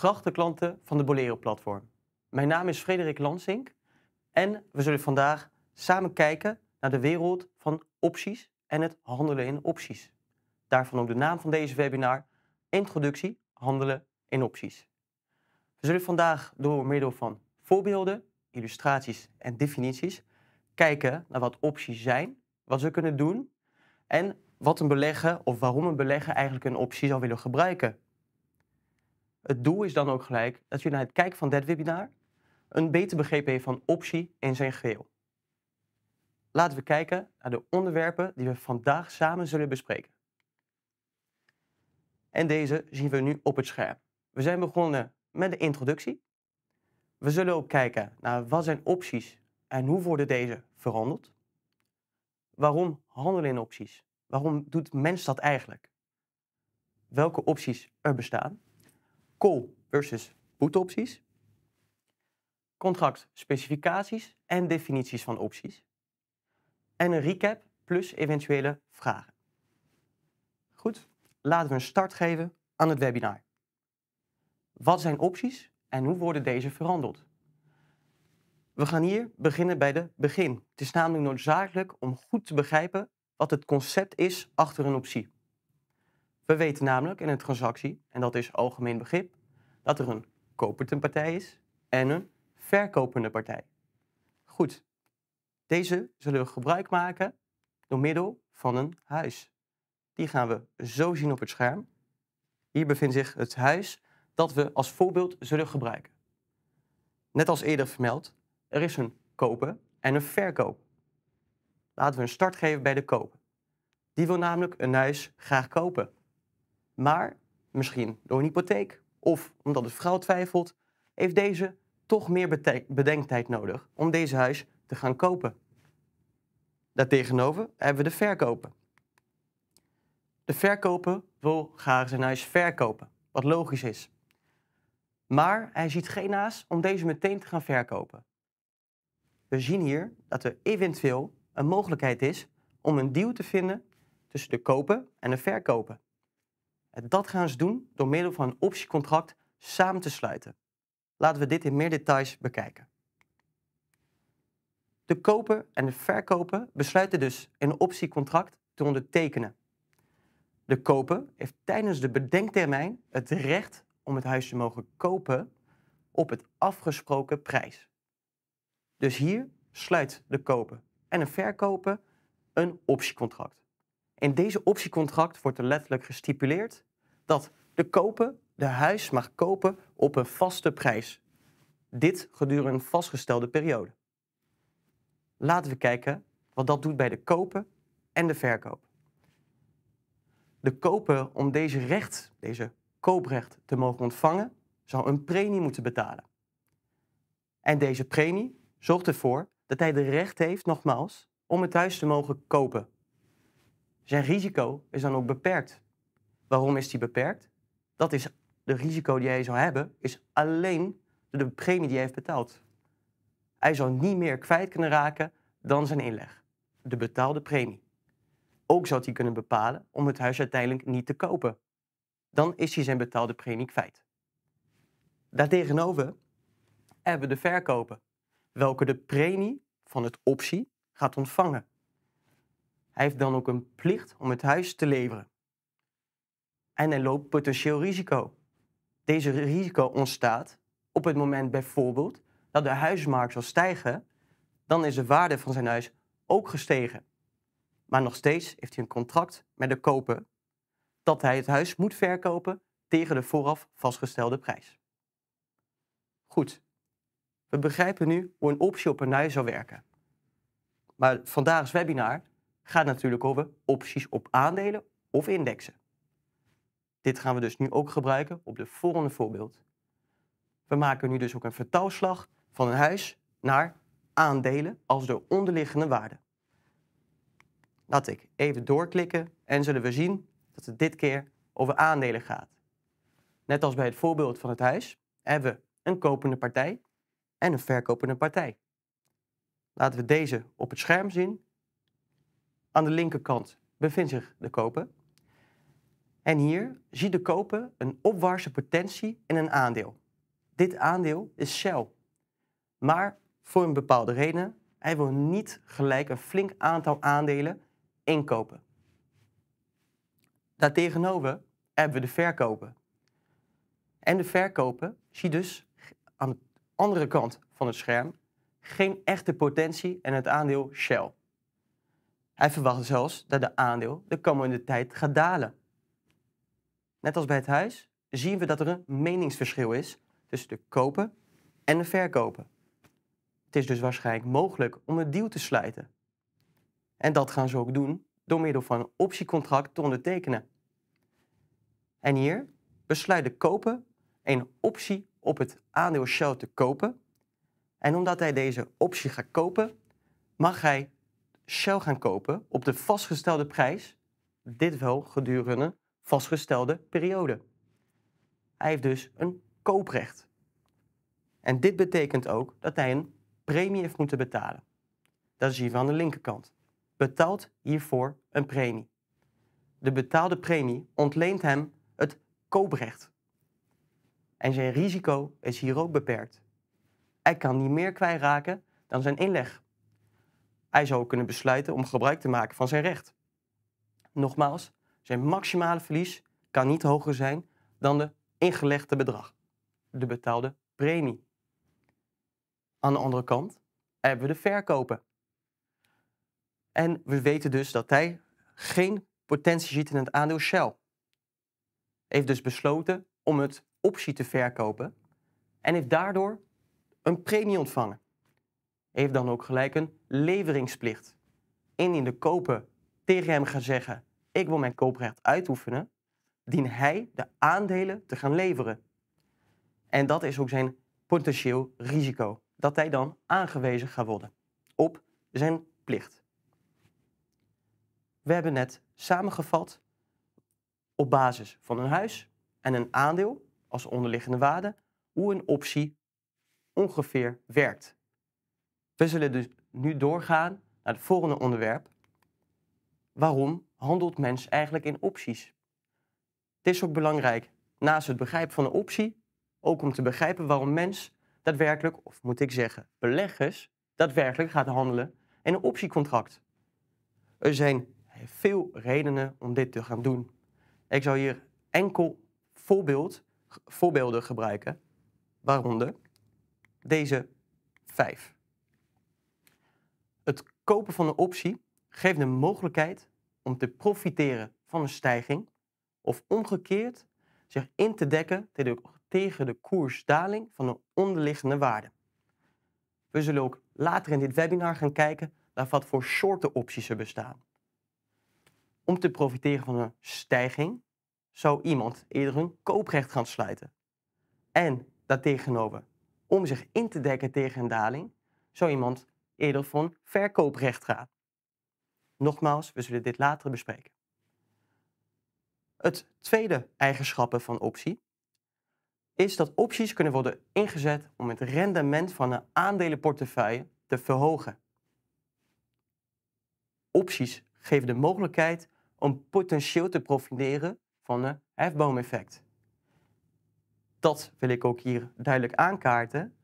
de klanten van de Bolero-platform. Mijn naam is Frederik Lansink en we zullen vandaag samen kijken naar de wereld van opties en het handelen in opties. Daarvan ook de naam van deze webinar, Introductie Handelen in Opties. We zullen vandaag door middel van voorbeelden, illustraties en definities kijken naar wat opties zijn, wat ze kunnen doen en wat een belegger of waarom een belegger eigenlijk een optie zou willen gebruiken het doel is dan ook gelijk dat je na het kijken van dit webinar een beter begrip heeft van optie en zijn geheel. Laten we kijken naar de onderwerpen die we vandaag samen zullen bespreken. En deze zien we nu op het scherm. We zijn begonnen met de introductie. We zullen ook kijken naar wat zijn opties en hoe worden deze verhandeld. Waarom handelen in opties? Waarom doet mens dat eigenlijk? Welke opties er bestaan? call versus put opties, contractspecificaties en definities van opties en een recap plus eventuele vragen. Goed, laten we een start geven aan het webinar. Wat zijn opties en hoe worden deze verhandeld? We gaan hier beginnen bij de begin. Het is namelijk noodzakelijk om goed te begrijpen wat het concept is achter een optie. We weten namelijk in een transactie, en dat is algemeen begrip, dat er een kopende partij is en een verkopende partij. Goed, deze zullen we gebruik maken door middel van een huis. Die gaan we zo zien op het scherm. Hier bevindt zich het huis dat we als voorbeeld zullen gebruiken. Net als eerder vermeld, er is een kopen en een verkoop. Laten we een start geven bij de kopen. Die wil namelijk een huis graag kopen. Maar misschien door een hypotheek of omdat het vrouw twijfelt, heeft deze toch meer bedenktijd nodig om deze huis te gaan kopen. Daartegenover hebben we de verkopen. De verkoper wil graag zijn huis verkopen, wat logisch is. Maar hij ziet geen naast om deze meteen te gaan verkopen. We zien hier dat er eventueel een mogelijkheid is om een deal te vinden tussen de kopen en de verkopen dat gaan ze doen door middel van een optiecontract samen te sluiten. Laten we dit in meer details bekijken. De koper en de verkoper besluiten dus een optiecontract te ondertekenen. De koper heeft tijdens de bedenktermijn het recht om het huis te mogen kopen op het afgesproken prijs. Dus hier sluit de koper en de verkoper een optiecontract. In deze optiecontract wordt er letterlijk gestipuleerd dat de koper de huis mag kopen op een vaste prijs. Dit gedurende een vastgestelde periode. Laten we kijken wat dat doet bij de koper en de verkoop. De koper om deze recht, deze kooprecht te mogen ontvangen, zou een premie moeten betalen. En deze premie zorgt ervoor dat hij de recht heeft, nogmaals, om het huis te mogen kopen. Zijn risico is dan ook beperkt. Waarom is die beperkt? Dat is de risico die hij zou hebben, is alleen de premie die hij heeft betaald. Hij zou niet meer kwijt kunnen raken dan zijn inleg, de betaalde premie. Ook zou hij kunnen bepalen om het huis uiteindelijk niet te kopen. Dan is hij zijn betaalde premie kwijt. Daartegenover hebben we de verkoper, welke de premie van het optie gaat ontvangen. Hij heeft dan ook een plicht om het huis te leveren en hij loopt potentieel risico. Deze risico ontstaat op het moment bijvoorbeeld dat de huismarkt zal stijgen, dan is de waarde van zijn huis ook gestegen. Maar nog steeds heeft hij een contract met de koper dat hij het huis moet verkopen tegen de vooraf vastgestelde prijs. Goed, we begrijpen nu hoe een optie op een huis zou werken. Maar vandaags webinar gaat natuurlijk over opties op aandelen of indexen. Dit gaan we dus nu ook gebruiken op het volgende voorbeeld. We maken nu dus ook een vertaalslag van een huis naar aandelen als de onderliggende waarde. Laat ik even doorklikken en zullen we zien dat het dit keer over aandelen gaat. Net als bij het voorbeeld van het huis hebben we een kopende partij en een verkopende partij. Laten we deze op het scherm zien. Aan de linkerkant bevindt zich de koper en hier ziet de koper een opwaartse potentie in een aandeel. Dit aandeel is Shell. Maar voor een bepaalde reden, hij wil niet gelijk een flink aantal aandelen inkopen. Daartegenover hebben we de verkoper. En de verkoper ziet dus aan de andere kant van het scherm geen echte potentie in het aandeel Shell. Hij verwacht zelfs dat de aandeel de komende tijd gaat dalen net als bij het huis, zien we dat er een meningsverschil is tussen de kopen en de verkopen. Het is dus waarschijnlijk mogelijk om een deal te sluiten. En dat gaan ze ook doen door middel van een optiecontract te ondertekenen. En hier besluit de koper een optie op het aandeel Shell te kopen. En omdat hij deze optie gaat kopen, mag hij Shell gaan kopen op de vastgestelde prijs, dit wel gedurende vastgestelde periode. Hij heeft dus een kooprecht. En dit betekent ook dat hij een premie heeft moeten betalen. Dat is hier van de linkerkant. Betaalt hiervoor een premie. De betaalde premie ontleent hem het kooprecht. En zijn risico is hier ook beperkt. Hij kan niet meer kwijtraken dan zijn inleg. Hij zou kunnen besluiten om gebruik te maken van zijn recht. Nogmaals, zijn maximale verlies kan niet hoger zijn dan de ingelegde bedrag, de betaalde premie. Aan de andere kant hebben we de verkopen. En we weten dus dat hij geen potentie ziet in het aandeel Shell. Heeft dus besloten om het optie te verkopen en heeft daardoor een premie ontvangen. Heeft dan ook gelijk een leveringsplicht. in de koper tegen hem gaan zeggen: ik wil mijn kooprecht uitoefenen, dient hij de aandelen te gaan leveren. En dat is ook zijn potentieel risico, dat hij dan aangewezen gaat worden op zijn plicht. We hebben net samengevat op basis van een huis en een aandeel als onderliggende waarde hoe een optie ongeveer werkt. We zullen dus nu doorgaan naar het volgende onderwerp. Waarom handelt mens eigenlijk in opties. Het is ook belangrijk, naast het begrijpen van een optie, ook om te begrijpen waarom mens daadwerkelijk, of moet ik zeggen, beleggers, daadwerkelijk gaat handelen in een optiecontract. Er zijn veel redenen om dit te gaan doen. Ik zal hier enkel voorbeeld, voorbeelden gebruiken, waaronder deze vijf. Het kopen van een optie geeft de mogelijkheid om te profiteren van een stijging of omgekeerd zich in te dekken tegen de koersdaling van een onderliggende waarde. We zullen ook later in dit webinar gaan kijken naar wat voor soorten opties er bestaan. Om te profiteren van een stijging zou iemand eerder een kooprecht gaan sluiten. En daartegenover, om zich in te dekken tegen een daling, zou iemand eerder van verkooprecht gaan. Nogmaals, we zullen dit later bespreken. Het tweede eigenschappen van optie is dat opties kunnen worden ingezet om het rendement van een aandelenportefeuille te verhogen. Opties geven de mogelijkheid om potentieel te profiteren van een hefboomeffect. Dat wil ik ook hier duidelijk aankaarten.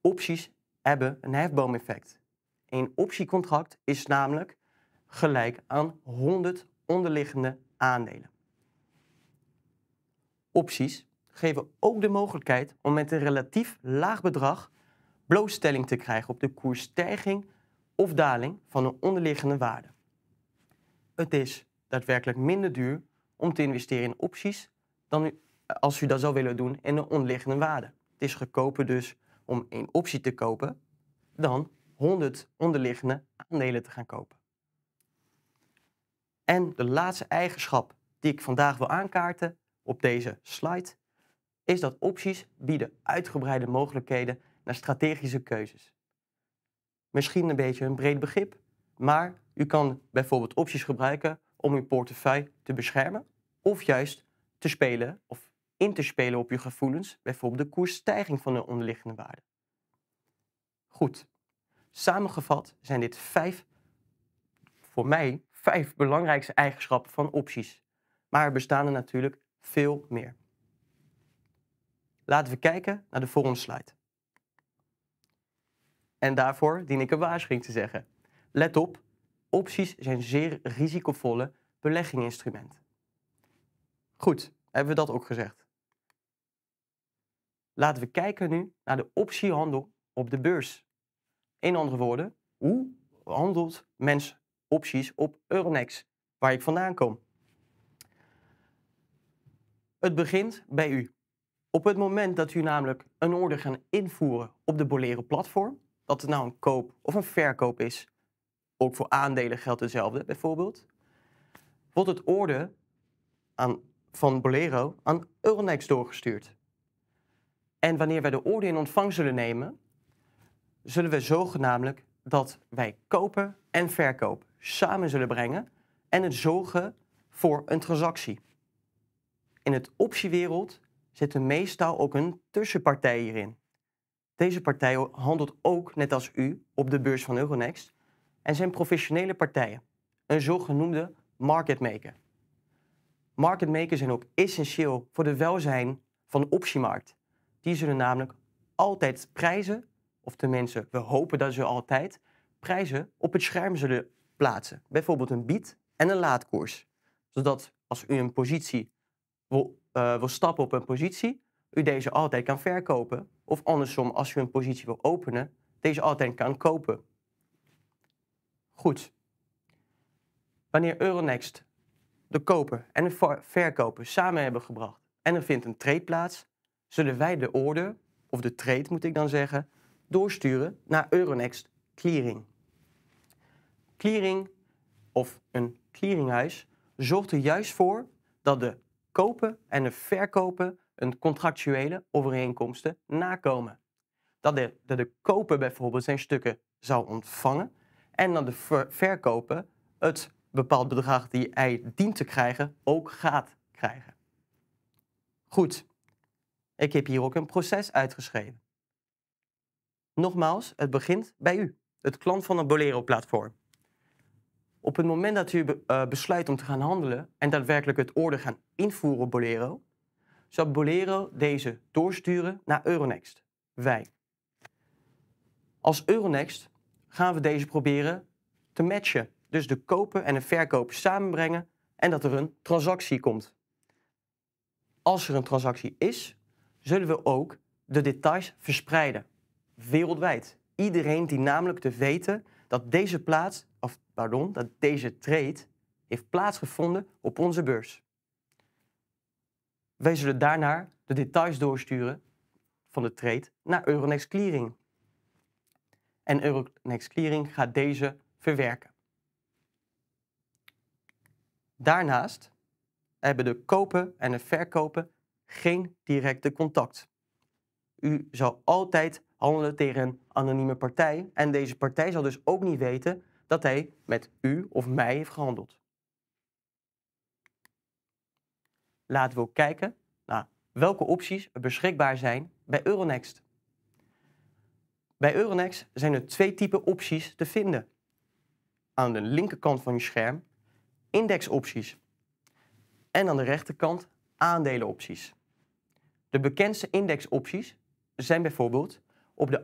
Opties hebben een hefboomeffect. Een optiecontract is namelijk gelijk aan 100 onderliggende aandelen. Opties geven ook de mogelijkheid om met een relatief laag bedrag blootstelling te krijgen op de koersstijging of daling van een onderliggende waarde. Het is daadwerkelijk minder duur om te investeren in opties dan als u dat zou willen doen in een onderliggende waarde. Het is goedkoper dus om één optie te kopen dan 100 onderliggende aandelen te gaan kopen. En de laatste eigenschap die ik vandaag wil aankaarten op deze slide, is dat opties bieden uitgebreide mogelijkheden naar strategische keuzes. Misschien een beetje een breed begrip, maar u kan bijvoorbeeld opties gebruiken om uw portefeuille te beschermen of juist te spelen of in te spelen op uw gevoelens, bijvoorbeeld de koersstijging van de onderliggende waarde. Goed, samengevat zijn dit vijf voor mij vijf belangrijkste eigenschappen van opties. Maar er bestaan er natuurlijk veel meer. Laten we kijken naar de volgende slide. En daarvoor dien ik een waarschuwing te zeggen. Let op, opties zijn zeer risicovolle belegginginstrument. Goed, hebben we dat ook gezegd. Laten we kijken nu naar de optiehandel op de beurs. In andere woorden, hoe handelt mens opties op Euronext, waar ik vandaan kom. Het begint bij u. Op het moment dat u namelijk een order gaan invoeren op de Bolero platform, dat het nou een koop of een verkoop is, ook voor aandelen geldt hetzelfde bijvoorbeeld, wordt het order aan, van Bolero aan Euronext doorgestuurd. En wanneer wij de order in ontvangst zullen nemen, zullen we zogenaamd dat wij kopen en verkopen samen zullen brengen en het zorgen voor een transactie. In het optiewereld zit meestal ook een tussenpartij hierin. Deze partij handelt ook, net als u, op de beurs van Euronext en zijn professionele partijen, een zogenoemde market maker. Market makers zijn ook essentieel voor de welzijn van de optiemarkt. Die zullen namelijk altijd prijzen, of tenminste, we hopen dat ze altijd, prijzen op het scherm zullen plaatsen. Bijvoorbeeld een bied en een laadkoers. Zodat als u een positie wil, eh, wil stappen op een positie, u deze altijd kan verkopen. Of andersom, als u een positie wil openen, deze altijd kan kopen. Goed. Wanneer Euronext de koper en de verkoper samen hebben gebracht en er vindt een trade plaats, zullen wij de order, of de trade moet ik dan zeggen, doorsturen naar Euronext Clearing clearing of een clearinghuis zorgt er juist voor dat de kopen en de verkopen een contractuele overeenkomsten nakomen. Dat de, de koper bijvoorbeeld zijn stukken zou ontvangen en dat de verkoper het bepaald bedrag die hij dient te krijgen ook gaat krijgen. Goed, ik heb hier ook een proces uitgeschreven. Nogmaals, het begint bij u, het klant van een Bolero-platform. Op het moment dat u eh, besluit om te gaan handelen en daadwerkelijk het orde gaan invoeren op Bolero, zal Bolero deze doorsturen naar Euronext, wij. Als Euronext gaan we deze proberen te matchen. Dus de kopen en de verkopen samenbrengen en dat er een transactie komt. Als er een transactie is, zullen we ook de details verspreiden. Wereldwijd. Iedereen die namelijk te weten dat deze plaats of pardon, dat deze trade heeft plaatsgevonden op onze beurs. Wij zullen daarna de details doorsturen van de trade naar Euronext Clearing. En Euronext Clearing gaat deze verwerken. Daarnaast hebben de kopen en de verkopen geen directe contact. U zal altijd handelen tegen een anonieme partij en deze partij zal dus ook niet weten dat hij met u of mij heeft gehandeld. Laten we ook kijken naar welke opties beschikbaar zijn bij Euronext. Bij Euronext zijn er twee typen opties te vinden. Aan de linkerkant van je scherm indexopties en aan de rechterkant aandelenopties. De bekendste indexopties zijn bijvoorbeeld op de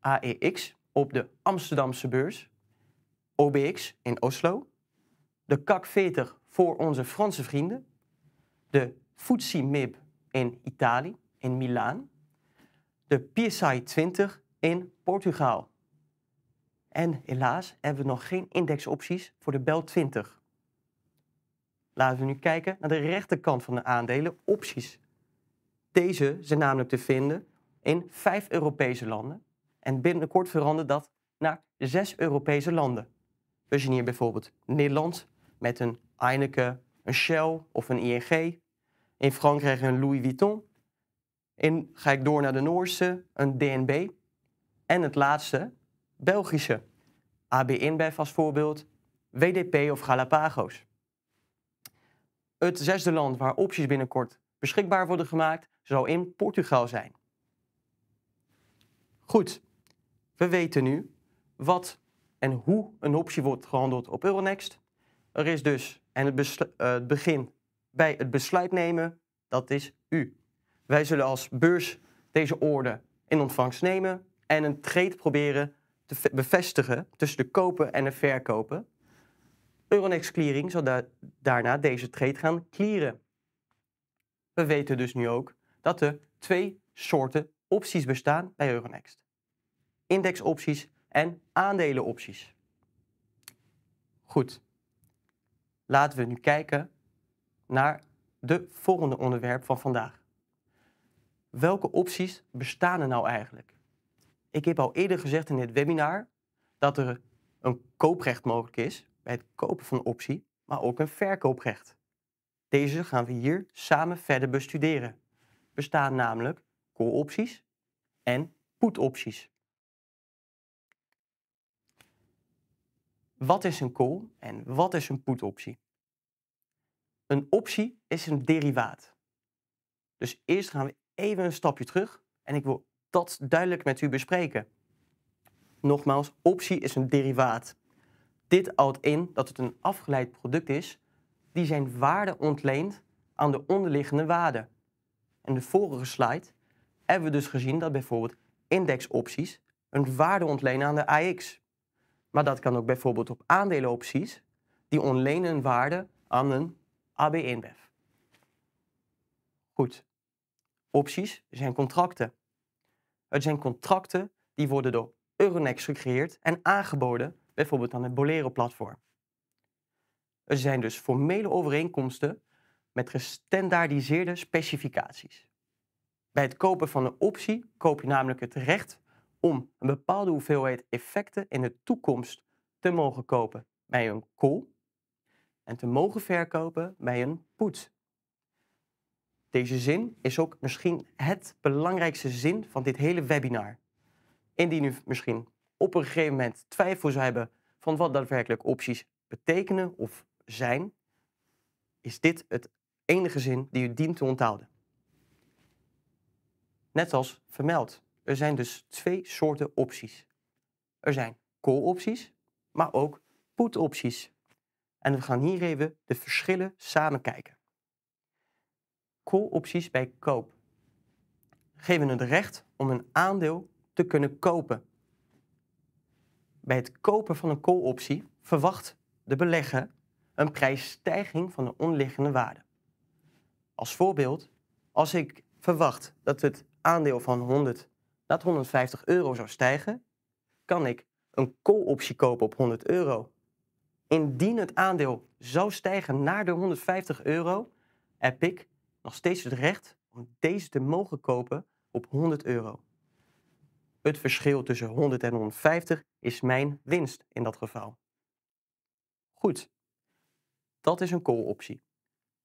AEX, op de Amsterdamse beurs OBX in Oslo, de CAC 40 voor onze Franse vrienden, de FTSE MIB in Italië, in Milaan, de PSI 20 in Portugal. En helaas hebben we nog geen indexopties voor de BEL 20. Laten we nu kijken naar de rechterkant van de aandelen, opties. Deze zijn namelijk te vinden in vijf Europese landen en binnenkort verandert dat naar zes Europese landen we zien hier bijvoorbeeld Nederland met een Heineken, een Shell of een ING. In Frankrijk een Louis Vuitton. ga ik door naar de Noorse, een DNB. En het laatste, Belgische. AB InBev als voorbeeld, WDP of Galapagos. Het zesde land waar opties binnenkort beschikbaar worden gemaakt, zal in Portugal zijn. Goed, we weten nu wat en hoe een optie wordt gehandeld op Euronext. Er is dus, en het, eh, het begin bij het besluit nemen, dat is u. Wij zullen als beurs deze orde in ontvangst nemen en een trade proberen te bevestigen tussen de kopen en de verkopen. Euronext Clearing zal daarna deze trade gaan clearen. We weten dus nu ook dat er twee soorten opties bestaan bij Euronext. Indexopties en aandelenopties. Goed, laten we nu kijken naar de volgende onderwerp van vandaag. Welke opties bestaan er nou eigenlijk? Ik heb al eerder gezegd in dit webinar dat er een kooprecht mogelijk is bij het kopen van een optie, maar ook een verkooprecht. Deze gaan we hier samen verder bestuderen. Bestaan namelijk call-opties en put-opties. Wat is een call en wat is een put-optie? Een optie is een derivaat. Dus eerst gaan we even een stapje terug en ik wil dat duidelijk met u bespreken. Nogmaals, optie is een derivaat. Dit houdt in dat het een afgeleid product is die zijn waarde ontleent aan de onderliggende waarde. In de vorige slide hebben we dus gezien dat bijvoorbeeld indexopties een waarde ontlenen aan de AX. Maar dat kan ook bijvoorbeeld op aandelenopties die ontlenen waarde aan een ab 1 Goed. Opties zijn contracten. Het zijn contracten die worden door Euronext gecreëerd en aangeboden, bijvoorbeeld aan het Bolero-platform. Er zijn dus formele overeenkomsten met gestandaardiseerde specificaties. Bij het kopen van een optie koop je namelijk het recht om een bepaalde hoeveelheid effecten in de toekomst te mogen kopen bij een call en te mogen verkopen bij een put. Deze zin is ook misschien het belangrijkste zin van dit hele webinar. Indien u misschien op een gegeven moment twijfel zou hebben van wat daadwerkelijk opties betekenen of zijn, is dit het enige zin die u dient te onthouden. Net als vermeld. Er zijn dus twee soorten opties. Er zijn call-opties, maar ook put-opties. En we gaan hier even de verschillen samen kijken. Call-opties bij koop geven het recht om een aandeel te kunnen kopen. Bij het kopen van een call-optie verwacht de belegger een prijsstijging van de onderliggende waarde. Als voorbeeld, als ik verwacht dat het aandeel van 100 dat 150 euro zou stijgen, kan ik een call-optie kopen op 100 euro. Indien het aandeel zou stijgen naar de 150 euro, heb ik nog steeds het recht om deze te mogen kopen op 100 euro. Het verschil tussen 100 en 150 is mijn winst in dat geval. Goed, dat is een call-optie.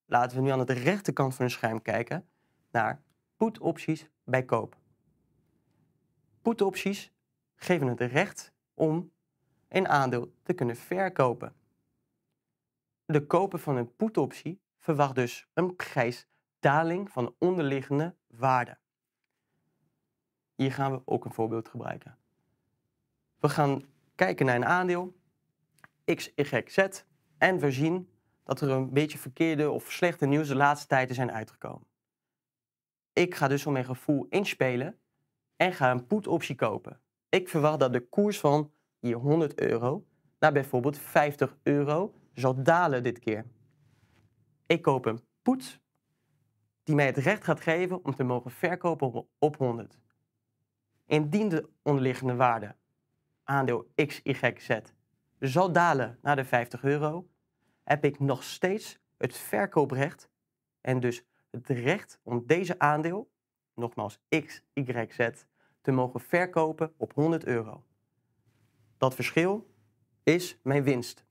Laten we nu aan de rechterkant van het scherm kijken naar put-opties bij koop. Poetopties geven het recht om een aandeel te kunnen verkopen. De koper van een poetoptie verwacht dus een prijsdaling van de onderliggende waarde. Hier gaan we ook een voorbeeld gebruiken. We gaan kijken naar een aandeel, X, Y, Z, en we zien dat er een beetje verkeerde of slechte nieuws de laatste tijden zijn uitgekomen. Ik ga dus om mijn gevoel inspelen en ga een put-optie kopen. Ik verwacht dat de koers van hier 100 euro naar bijvoorbeeld 50 euro zal dalen dit keer. Ik koop een put die mij het recht gaat geven om te mogen verkopen op 100. Indien de onderliggende waarde, aandeel XYZ, zal dalen naar de 50 euro, heb ik nog steeds het verkooprecht en dus het recht om deze aandeel nogmaals X, Y, Z, te mogen verkopen op 100 euro. Dat verschil is mijn winst.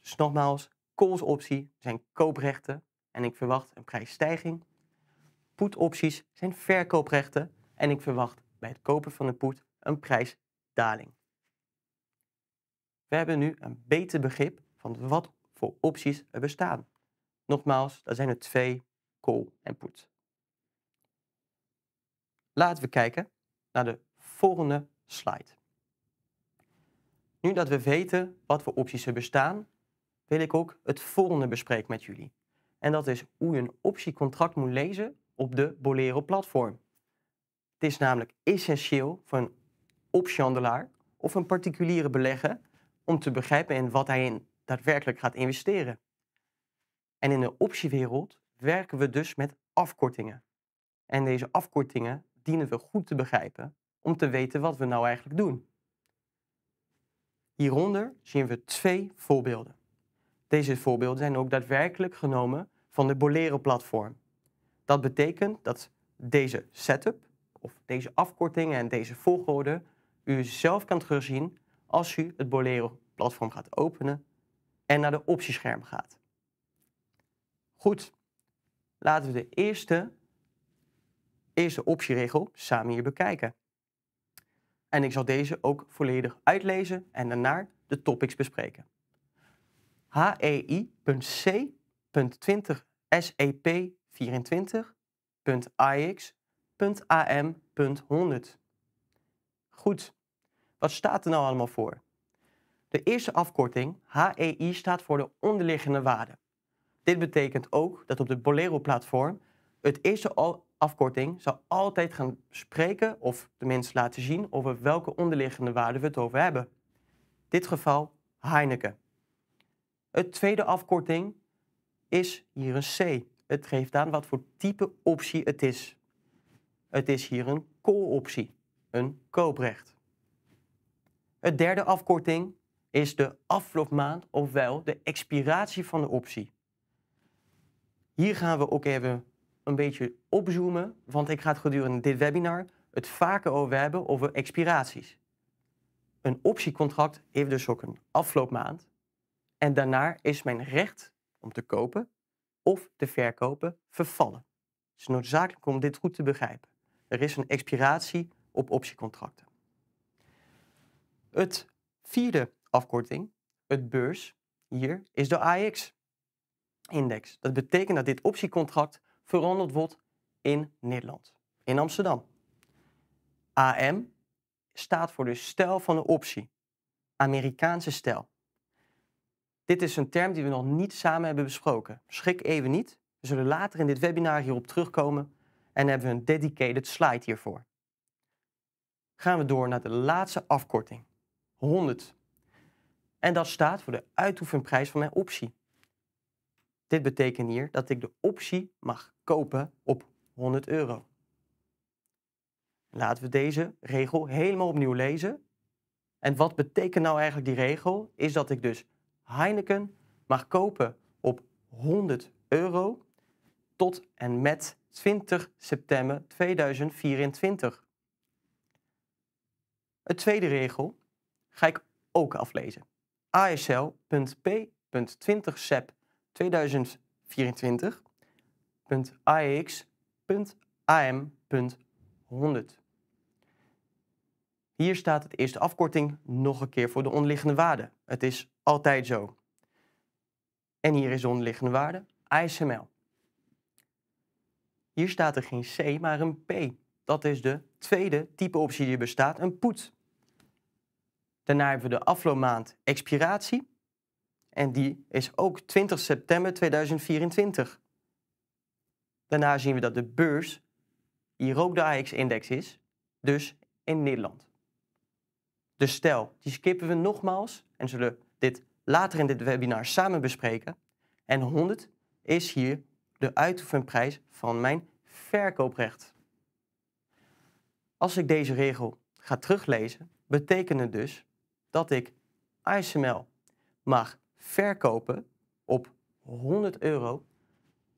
Dus nogmaals, optie zijn kooprechten en ik verwacht een prijsstijging. Put-opties zijn verkooprechten en ik verwacht bij het kopen van een put een prijsdaling. We hebben nu een beter begrip van wat voor opties er bestaan. Nogmaals, daar zijn er twee, call en put. Laten we kijken naar de volgende slide. Nu dat we weten wat voor opties er bestaan, wil ik ook het volgende bespreken met jullie. En dat is hoe je een optiecontract moet lezen op de Bolero platform. Het is namelijk essentieel voor een optiehandelaar of een particuliere belegger om te begrijpen in wat hij in daadwerkelijk gaat investeren. En in de optiewereld werken we dus met afkortingen. En deze afkortingen dienen we goed te begrijpen om te weten wat we nou eigenlijk doen. Hieronder zien we twee voorbeelden. Deze voorbeelden zijn ook daadwerkelijk genomen van de Bolero-platform. Dat betekent dat deze setup, of deze afkortingen en deze volgorde, u zelf kan terugzien als u het Bolero-platform gaat openen en naar de optiescherm gaat. Goed, laten we de eerste eerste optieregel samen hier bekijken. En ik zal deze ook volledig uitlezen en daarna de topics bespreken. HEI.C.20SEP24.AX.AM.100 Goed, wat staat er nou allemaal voor? De eerste afkorting, HEI, staat voor de onderliggende waarde. Dit betekent ook dat op het Bolero-platform het eerste afkorting zal altijd gaan spreken, of tenminste laten zien, over welke onderliggende waarde we het over hebben. In dit geval Heineken. Het tweede afkorting is hier een C. Het geeft aan wat voor type optie het is. Het is hier een call-optie, een kooprecht. Het derde afkorting is de afloopmaand, ofwel de expiratie van de optie. Hier gaan we ook even een beetje opzoomen, want ik ga het gedurende dit webinar het vaker over hebben over expiraties. Een optiecontract heeft dus ook een afloopmaand en daarna is mijn recht om te kopen of te verkopen vervallen. Het is noodzakelijk om dit goed te begrijpen. Er is een expiratie op optiecontracten. Het vierde afkorting, het beurs, hier is de AX-index. Dat betekent dat dit optiecontract veranderd wordt in Nederland, in Amsterdam. AM staat voor de stijl van de optie, Amerikaanse stijl. Dit is een term die we nog niet samen hebben besproken. Schrik even niet, we zullen later in dit webinar hierop terugkomen en hebben we een dedicated slide hiervoor. Gaan we door naar de laatste afkorting, 100. En dat staat voor de uitoefenprijs van mijn optie. Dit betekent hier dat ik de optie mag kopen op 100 euro. Laten we deze regel helemaal opnieuw lezen. En wat betekent nou eigenlijk die regel? Is dat ik dus Heineken mag kopen op 100 euro tot en met 20 september 2024. Het tweede regel ga ik ook aflezen. ASL.p.20sep 2024.ax.am.100. Hier staat het eerste afkorting nog een keer voor de onderliggende waarde. Het is altijd zo. En hier is de onderliggende waarde, ISML. Hier staat er geen C, maar een P. Dat is de tweede type optie die bestaat, een put. Daarna hebben we de afloopmaand expiratie. En die is ook 20 september 2024. Daarna zien we dat de beurs hier ook de AX-index is, dus in Nederland. Dus stel, die skippen we nogmaals en zullen dit later in dit webinar samen bespreken. En 100 is hier de uitoefenprijs van mijn verkooprecht. Als ik deze regel ga teruglezen, betekent het dus dat ik ASML mag verkopen op 100 euro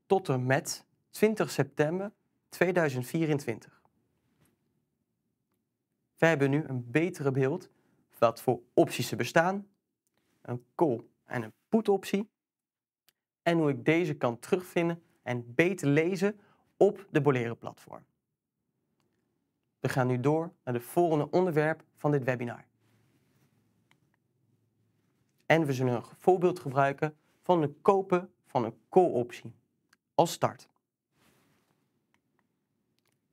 tot en met 20 september 2024. Wij hebben nu een betere beeld wat voor opties er bestaan, een call en een put optie en hoe ik deze kan terugvinden en beter lezen op de Bolero platform. We gaan nu door naar het volgende onderwerp van dit webinar. En we zullen een voorbeeld gebruiken van het kopen van een call-optie als start.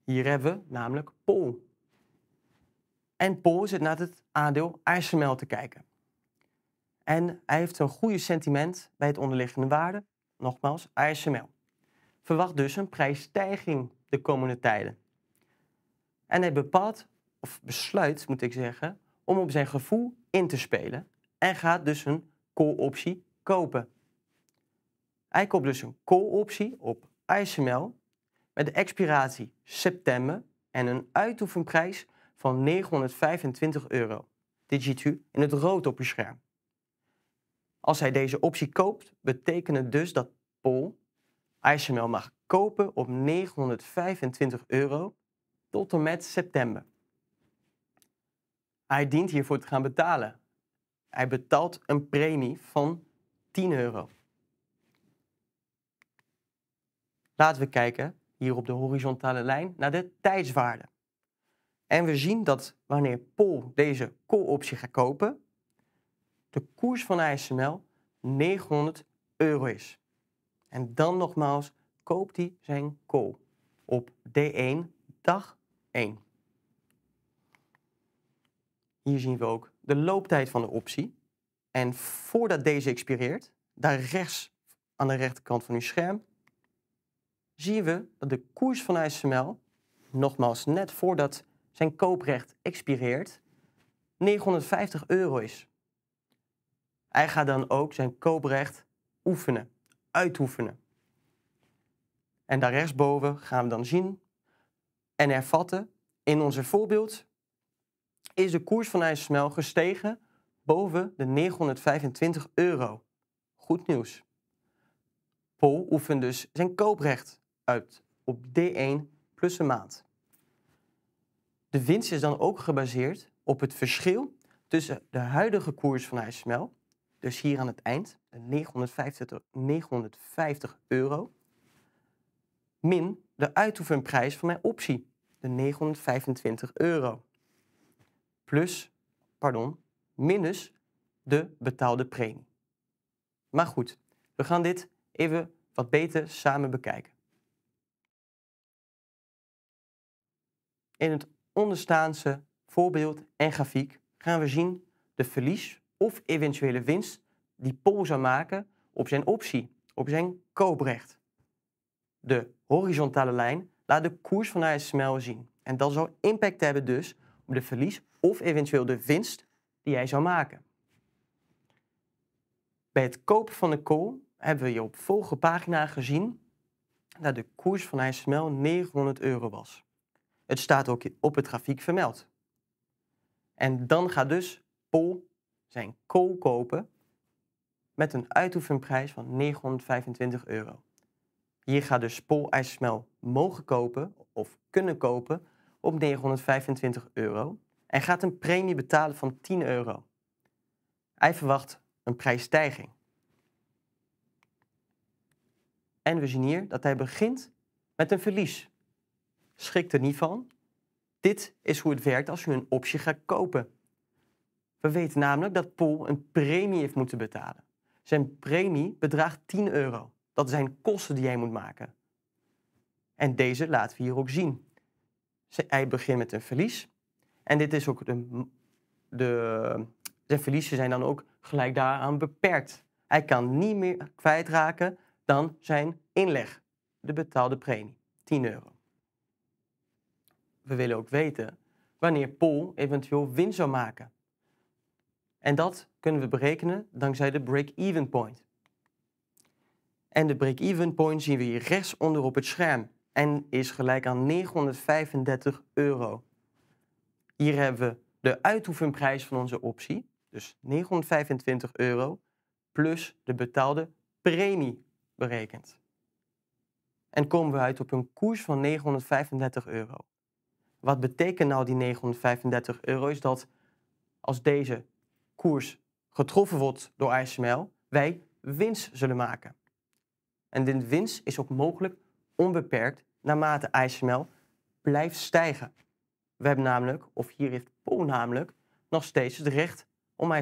Hier hebben we namelijk Paul. En Paul zit naar het aandeel ASML te kijken. En hij heeft een goede sentiment bij het onderliggende waarde, nogmaals ASML. Verwacht dus een prijsstijging de komende tijden. En hij bepaalt, of besluit moet ik zeggen, om op zijn gevoel in te spelen en gaat dus een call-optie kopen. Hij koopt dus een call-optie op ISML met de expiratie september en een uitoefenprijs van 925 euro. Dit ziet u in het rood op uw scherm. Als hij deze optie koopt, betekent het dus dat Paul ISML mag kopen op 925 euro tot en met september. Hij dient hiervoor te gaan betalen hij betaalt een premie van 10 euro. Laten we kijken hier op de horizontale lijn naar de tijdswaarde. En we zien dat wanneer Paul deze call-optie gaat kopen, de koers van ISML 900 euro is. En dan nogmaals, koopt hij zijn call op D1, dag 1. Hier zien we ook de looptijd van de optie. En voordat deze expireert, daar rechts aan de rechterkant van uw scherm, zien we dat de koers van ASML, nogmaals net voordat zijn kooprecht expireert, 950 euro is. Hij gaat dan ook zijn kooprecht oefenen, uitoefenen. En daar rechtsboven gaan we dan zien en hervatten in onze voorbeeld is de koers van ASML gestegen boven de 925 euro. Goed nieuws. Pol oefent dus zijn kooprecht uit op D1 plus een maand. De winst is dan ook gebaseerd op het verschil tussen de huidige koers van ASML, dus hier aan het eind, 950, 950 euro, min de uitoefenprijs van mijn optie, de 925 euro plus, pardon, minus de betaalde premie. Maar goed, we gaan dit even wat beter samen bekijken. In het onderstaande voorbeeld en grafiek gaan we zien de verlies of eventuele winst die Paul zou maken op zijn optie, op zijn kooprecht. De horizontale lijn laat de koers van ASML zien en dat zal impact hebben dus op de verlies of eventueel de winst die jij zou maken. Bij het kopen van de kool hebben we je op volgende pagina gezien dat de koers van ijsmel 900 euro was. Het staat ook op het grafiek vermeld. En dan gaat dus Pol zijn kool kopen met een uitoefenprijs van 925 euro. Hier gaat dus Pol ijsmel mogen kopen of kunnen kopen op 925 euro. Hij gaat een premie betalen van 10 euro. Hij verwacht een prijsstijging. En we zien hier dat hij begint met een verlies. Schikt er niet van. Dit is hoe het werkt als u een optie gaat kopen. We weten namelijk dat Paul een premie heeft moeten betalen. Zijn premie bedraagt 10 euro. Dat zijn kosten die hij moet maken. En deze laten we hier ook zien. Hij begint met een verlies en dit is ook de, de, zijn verliezen zijn dan ook gelijk daaraan beperkt. Hij kan niet meer kwijtraken dan zijn inleg, de betaalde premie, 10 euro. We willen ook weten wanneer Paul eventueel winst zou maken. En dat kunnen we berekenen dankzij de break-even point. En de break-even point zien we hier rechts onder op het scherm en is gelijk aan 935 euro. Hier hebben we de uitoefenprijs van onze optie, dus 925 euro, plus de betaalde premie berekend. En komen we uit op een koers van 935 euro. Wat betekent nou die 935 euro? Is dat als deze koers getroffen wordt door ASML, wij winst zullen maken. En dit winst is ook mogelijk onbeperkt naarmate ASML blijft stijgen. We hebben namelijk, of hier heeft Pol namelijk, nog steeds het recht om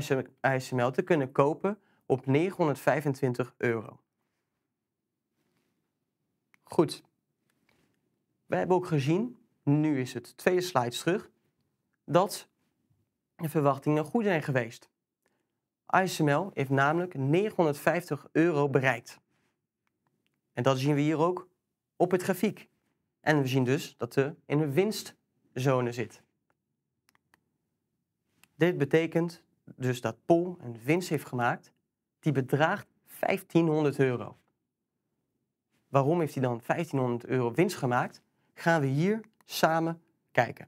ISML te kunnen kopen op 925 euro. Goed. We hebben ook gezien, nu is het tweede slide terug, dat de verwachtingen goed zijn geweest. ISML heeft namelijk 950 euro bereikt. En dat zien we hier ook op het grafiek. En we zien dus dat er in de winst zone zit. Dit betekent dus dat Pol een winst heeft gemaakt die bedraagt 1500 euro. Waarom heeft hij dan 1500 euro winst gemaakt? Gaan we hier samen kijken.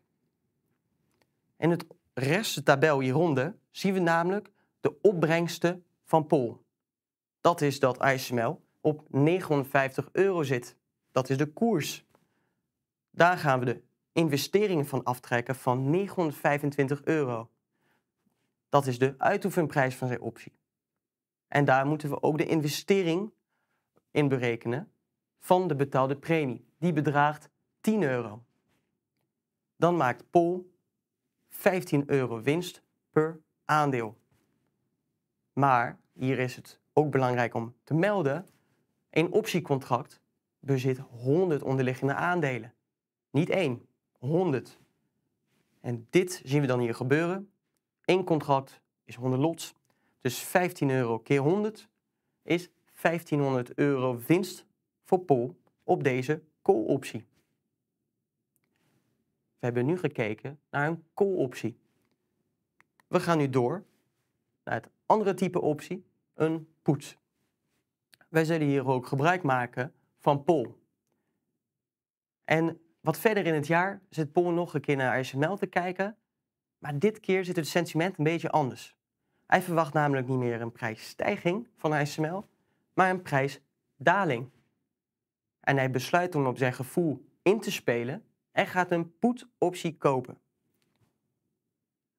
In het resterende tabel hieronder zien we namelijk de opbrengsten van Pol. Dat is dat ISML op 950 euro zit. Dat is de koers. Daar gaan we de investeringen van aftrekken van 925 euro. Dat is de uitoefenprijs van zijn optie. En daar moeten we ook de investering in berekenen van de betaalde premie. Die bedraagt 10 euro. Dan maakt Pol 15 euro winst per aandeel. Maar hier is het ook belangrijk om te melden: een optiecontract bezit 100 onderliggende aandelen, niet één. 100. En dit zien we dan hier gebeuren. Eén contract is 100 lots. Dus 15 euro keer 100 is 1500 euro winst voor Pol op deze call-optie. We hebben nu gekeken naar een call-optie. We gaan nu door naar het andere type optie, een put. Wij zullen hier ook gebruik maken van Pol. En wat verder in het jaar zit Paul nog een keer naar ASML te kijken. Maar dit keer zit het sentiment een beetje anders. Hij verwacht namelijk niet meer een prijsstijging van ASML, maar een prijsdaling. En hij besluit om op zijn gevoel in te spelen en gaat een put-optie kopen.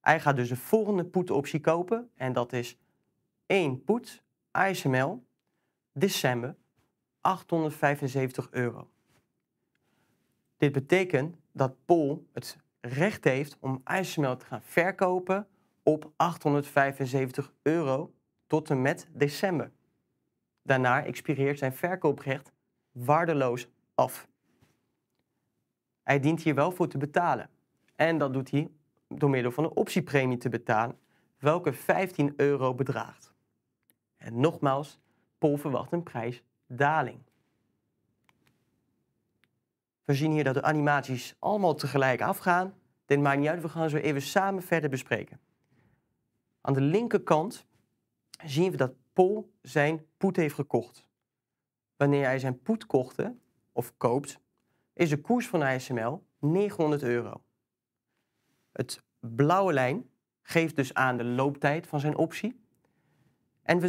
Hij gaat dus een volgende put-optie kopen en dat is 1 put ASML december 875 euro. Dit betekent dat Paul het recht heeft om ijssmelt te gaan verkopen op 875 euro tot en met december. Daarna expireert zijn verkooprecht waardeloos af. Hij dient hier wel voor te betalen. En dat doet hij door middel van een optiepremie te betalen, welke 15 euro bedraagt. En nogmaals, Pol verwacht een prijsdaling. We zien hier dat de animaties allemaal tegelijk afgaan. Dit maakt niet uit, we gaan zo even samen verder bespreken. Aan de linkerkant zien we dat Paul zijn poet heeft gekocht. Wanneer hij zijn poet kocht of koopt, is de koers van de 900 euro. Het blauwe lijn geeft dus aan de looptijd van zijn optie. En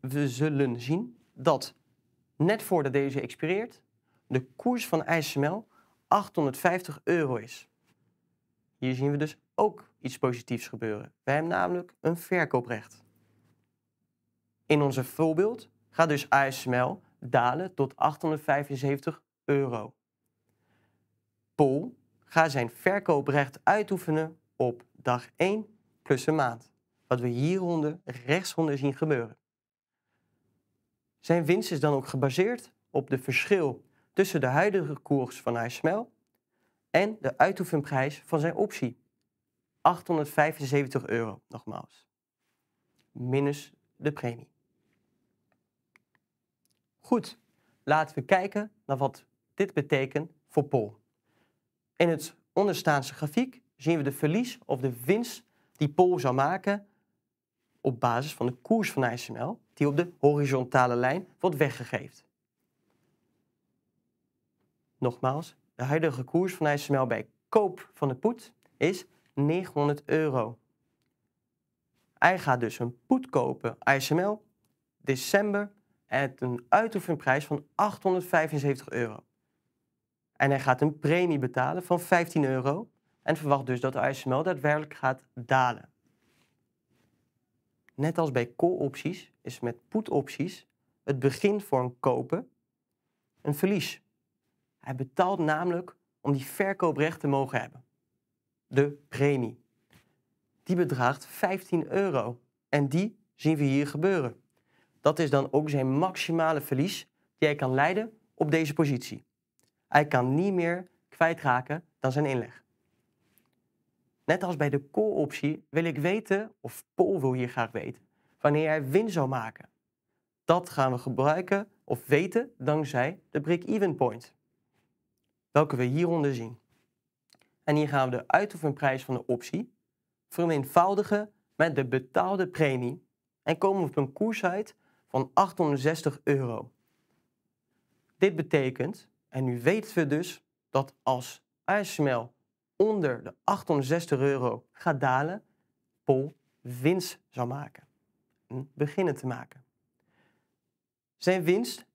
we zullen zien dat net voordat deze expireert, de koers van IJsmel 850 euro is. Hier zien we dus ook iets positiefs gebeuren. Wij hebben namelijk een verkooprecht. In onze voorbeeld gaat dus ASML dalen tot 875 euro. Pol gaat zijn verkooprecht uitoefenen op dag 1 plus een maand. Wat we hieronder rechtsonder zien gebeuren. Zijn winst is dan ook gebaseerd op de verschil tussen de huidige koers van haar en de uitoefenprijs van zijn optie. 875 euro, nogmaals. Minus de premie. Goed, laten we kijken naar wat dit betekent voor Pol. In het onderstaande grafiek zien we de verlies of de winst die Pol zou maken op basis van de koers van ISML die op de horizontale lijn wordt weggegeven. Nogmaals, de huidige koers van ISML bij koop van de put is 900 euro. Hij gaat dus een put kopen, ISML, december, met een uitoefenprijs van 875 euro. En hij gaat een premie betalen van 15 euro en verwacht dus dat de ISML daadwerkelijk gaat dalen. Net als bij call-opties is met put-opties het begin voor een kopen een verlies. Hij betaalt namelijk om die verkooprecht te mogen hebben. De premie. Die bedraagt 15 euro. En die zien we hier gebeuren. Dat is dan ook zijn maximale verlies die hij kan leiden op deze positie. Hij kan niet meer kwijtraken dan zijn inleg. Net als bij de call-optie wil ik weten, of Paul wil hier graag weten, wanneer hij win zou maken. Dat gaan we gebruiken of weten dankzij de break-even point welke we hieronder zien. En hier gaan we de uitoefenprijs van de optie vermenigvuldigen met de betaalde premie en komen we op een koers van 860 euro. Dit betekent, en nu weten we dus, dat als ASML onder de 860 euro gaat dalen, Pol winst zal maken. beginnen te maken. Zijn winst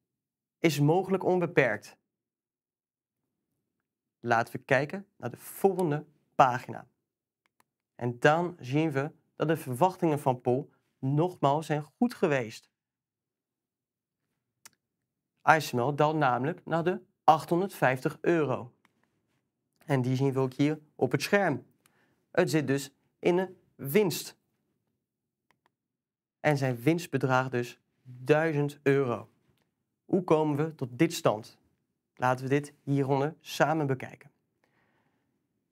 is mogelijk onbeperkt. Laten we kijken naar de volgende pagina. En dan zien we dat de verwachtingen van Paul nogmaals zijn goed geweest. ASML daalt namelijk naar de 850 euro. En die zien we ook hier op het scherm. Het zit dus in een winst. En zijn winst bedraagt dus 1000 euro. Hoe komen we tot dit stand? Laten we dit hieronder samen bekijken.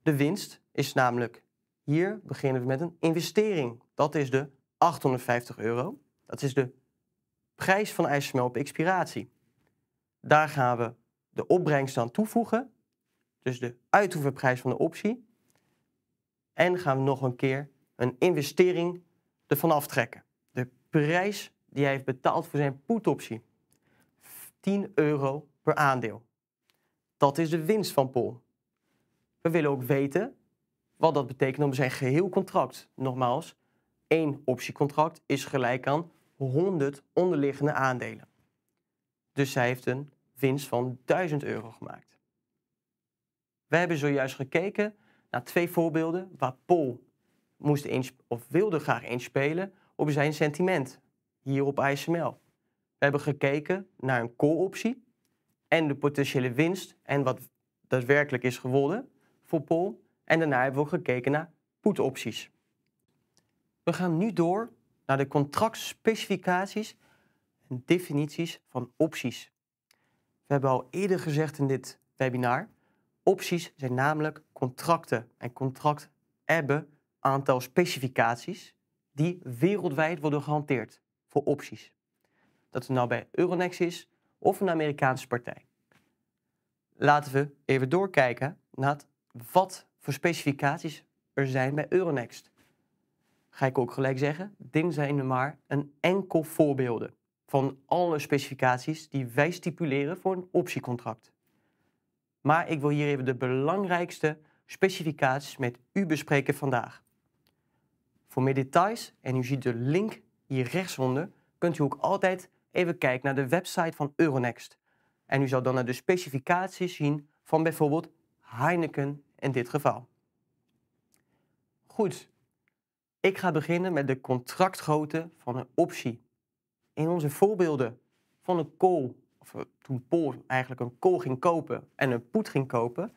De winst is namelijk, hier beginnen we met een investering. Dat is de 850 euro. Dat is de prijs van ijsmel op expiratie. Daar gaan we de opbrengst aan toevoegen. Dus de uitvoerprijs van de optie. En gaan we nog een keer een investering ervan aftrekken. De prijs die hij heeft betaald voor zijn put-optie. 10 euro per aandeel. Dat is de winst van Pol. We willen ook weten wat dat betekent om zijn geheel contract. Nogmaals, één optiecontract is gelijk aan 100 onderliggende aandelen. Dus zij heeft een winst van 1000 euro gemaakt. We hebben zojuist gekeken naar twee voorbeelden waar Pol moest of wilde graag inspelen op zijn sentiment hier op ASML. We hebben gekeken naar een call-optie en de potentiële winst en wat daadwerkelijk is geworden voor Pol. En daarna hebben we gekeken naar put-opties. We gaan nu door naar de contractspecificaties en definities van opties. We hebben al eerder gezegd in dit webinar, opties zijn namelijk contracten en contract hebben aantal specificaties die wereldwijd worden gehanteerd voor opties. Dat het nou bij Euronext is, of een Amerikaanse partij. Laten we even doorkijken naar wat voor specificaties er zijn bij Euronext. Ga ik ook gelijk zeggen, dit zijn er maar een enkel voorbeelden van alle specificaties die wij stipuleren voor een optiecontract. Maar ik wil hier even de belangrijkste specificaties met u bespreken vandaag. Voor meer details, en u ziet de link hier rechtsonder, kunt u ook altijd even kijken naar de website van Euronext. En u zal dan naar de specificaties zien van bijvoorbeeld Heineken in dit geval. Goed, ik ga beginnen met de contractgrootte van een optie. In onze voorbeelden van een kool, of eh, toen Paul eigenlijk een kool ging kopen en een put ging kopen,